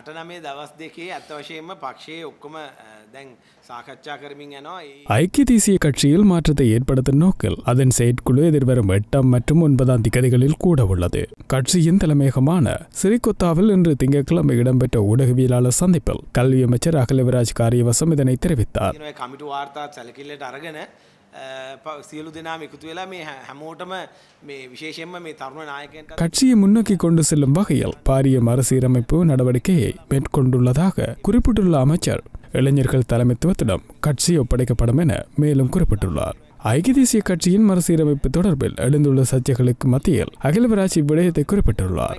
අටනමේ දවස් கட்சியில் மாற்றத்தை ஏற்படுத்தும் நோக்கில் அதன் செயற்குழு எதிர்வரும் எட்டாம் மற்றும் ஒன்பதாம் திகதிகளில் கூட உள்ளது கட்சியின் தலைமையகமான சிறிகொத்தாவில் இன்று திங்கட்கிழமை இடம்பெற்ற ஊடகவியலாளர் சந்திப்பில் கல்வி அமைச்சர் அகிலவிராஜ் காரியவசம் இதனை தெரிவித்தார் கட்சியை முன்னோக்கி கொண்டு செல்லும் வகையில் பாரிய மறுசீரமைப்பு நடவடிக்கையை மேற்கொண்டுள்ளதாக குறிப்பிட்டுள்ள அமைச்சர் இளைஞர்கள் தலைமைத்துவத்திடம் கட்சி ஒப்படைக்கப்படும் என மேலும் குறிப்பிட்டுள்ளார் ஐக்கிய தேசிய கட்சியின் மறுசீரமைப்பு தொடர்பில் எழுந்துள்ள சர்ச்சைகளுக்கு மத்தியில் அகில அகிலவராஜ் விடயத்தை குறிப்பிட்டுள்ளார்